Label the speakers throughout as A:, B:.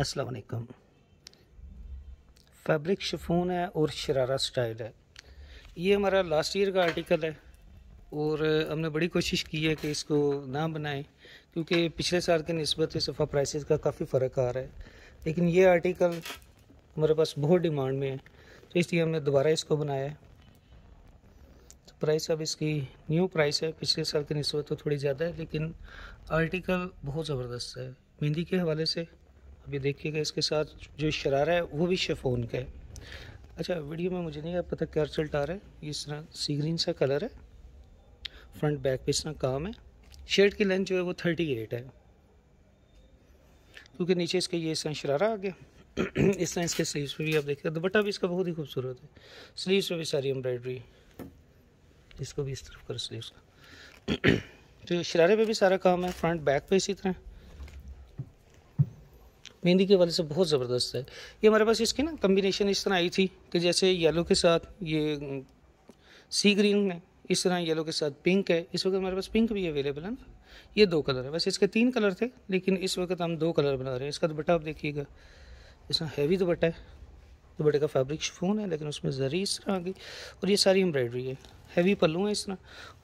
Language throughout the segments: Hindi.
A: अस्सलाम वालेकुम फैब्रिक शफून है और शरारा स्टाइल है ये हमारा लास्ट ईयर का आर्टिकल है और हमने बड़ी कोशिश की है कि इसको ना बनाएं क्योंकि पिछले साल के नस्बत सफ़ा प्राइसेस का काफ़ी फ़र्क आ रहा है लेकिन ये आर्टिकल हमारे पास बहुत डिमांड में है तो इसलिए हमने दोबारा इसको बनाया है तो प्राइस अब इसकी न्यू प्राइस है पिछले साल के नस्बत तो थोड़ी ज़्यादा है लेकिन आर्टिकल बहुत ज़बरदस्त है मेहंदी के हवाले से ये देखिएगा इसके साथ जो शरारा है वो भी शेफोन का है अच्छा वीडियो में मुझे नहीं आप पता क्या रिजल्ट आ रहा है ये इस तरह सी ग्रीन सा कलर है फ्रंट बैक पे इस तरह काम है शर्ट की लेंथ जो है वो थर्टी एट है क्योंकि नीचे इसका ये इस तरह शरारा आ गया इस तरह इसके स्लीव्स पर भी आप देखिए दुपट्टा भी इसका बहुत ही खूबसूरत है स्लीव्स पर भी सारी एम्ब्रॉयडरी इसको भी इस तरफ कर स्लीव का तो शरारे पे भी सारा काम है फ्रंट बैक पे इसी तरह मेहंदी के वाले से बहुत ज़बरदस्त है ये हमारे पास इसकी ना कम्बिनेशन इस तरह आई थी कि जैसे येलो के साथ ये सी ग्रीन है इस तरह येलो के साथ पिंक है इस वक्त हमारे पास पिंक भी अवेलेबल है ना ये दो कलर है वैसे इसके तीन कलर थे लेकिन इस वक्त हम दो कलर बना रहे हैं इसका दुपट्टा आप देखिएगा इसमें हैवी दुपट्टा है दुपट्टे का फैब्रिक शफून है लेकिन उसमें जरी इस तरह आ गई और ये सारी एम्ब्रॉयडरी है हैवी पल्लू हैं इस तरह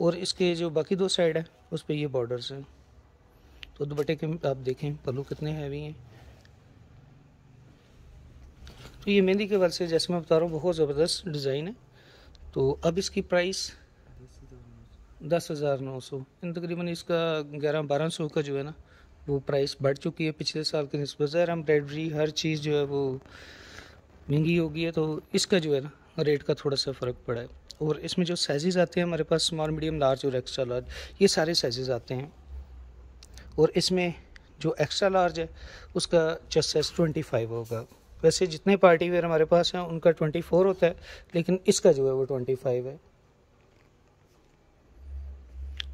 A: और इसके जो बाकी दो साइड है उस पर ये बॉर्डर्स हैं तो दुपट्टे के आप देखें पल्लू कितने हैवी हैं तो ये मेहंदी के वर्क से जैसे मैं बता रहा हूँ बहुत ज़बरदस्त डिज़ाइन है तो अब इसकी प्राइस दस हज़ार नौ सौ तकरीबन इसका ग्यारह बारह सौ का जो है ना वो प्राइस बढ़ चुकी है पिछले साल के नस्बत ज़ाहिर एम्ब्रायड्री हर चीज़ जो है वो महंगी हो गई है तो इसका जो है ना रेट का थोड़ा सा फ़र्क पड़ा है और इसमें जो साइज़ आते हैं हमारे पास स्मॉल मीडियम लार्ज और एक्स्ट्रा लार्ज ये सारे साइज़ आते हैं और इसमें जो एक्स्ट्रा लार्ज है उसका जस्ट साइज़ ट्वेंटी फाइव होगा वैसे जितने पार्टी वेयर हमारे पास हैं उनका ट्वेंटी फोर होता है लेकिन इसका जो है वो ट्वेंटी फाइव है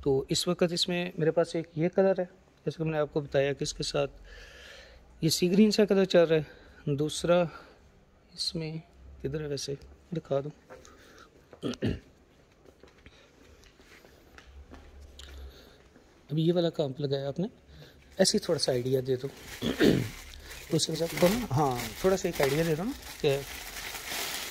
A: तो इस वक्त इसमें मेरे पास एक ये कलर है जैसे कि मैंने आपको बताया कि इसके साथ ये सी ग्रीन सा कलर चल रहा है दूसरा इसमें किधर है वैसे दिखा दूँ अब ये वाला काम लगाया आपने ऐसे ही थोड़ा सा आइडिया दे दो तो उसके साथ दोनों हाँ थोड़ा सा एक आइडिया दे रहा ना कि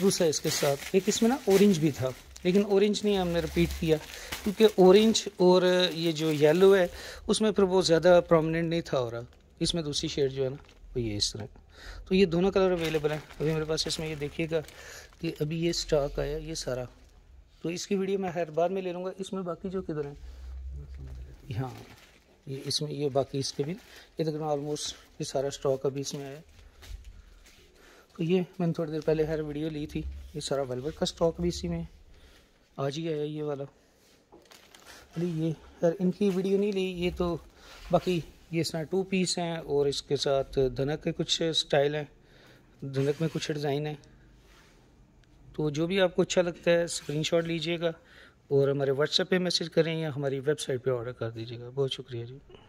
A: दूसरा इसके साथ एक इसमें ना ऑरेंज भी था लेकिन ऑरेंज नहीं हमने रिपीट किया क्योंकि ऑरेंज और ये जो येलो है उसमें फिर वो ज़्यादा प्रोमिनेंट नहीं था और इसमें दूसरी शेड जो है ना वो ये इस तरह तो ये दोनों कलर अवेलेबल हैं अभी मेरे पास इसमें ये देखिएगा कि अभी ये स्टॉक आया ये सारा तो इसकी वीडियो मैं बार में ले लूँगा इसमें बाकी जो किधर हैं हाँ ये इसमें ये बाकी इसके भी ये तकरीबन ऑलमोस्ट ये सारा स्टॉक अभी इसमें आया तो ये मैंने थोड़ी देर पहले हर वीडियो ली थी ये सारा वेलवेट का स्टॉक भी इसी में आज ही आया ये वाला अरे ये यार इनकी वीडियो नहीं ली ये तो बाकी ये इसमें टू पीस हैं और इसके साथ धनक के कुछ स्टाइल हैं धनक में कुछ डिज़ाइन है तो जो भी आपको अच्छा लगता है स्क्रीनशॉट लीजिएगा और हमारे व्हाट्सएप पे मैसेज करें या हमारी वेबसाइट पे ऑर्डर कर दीजिएगा बहुत शुक्रिया जी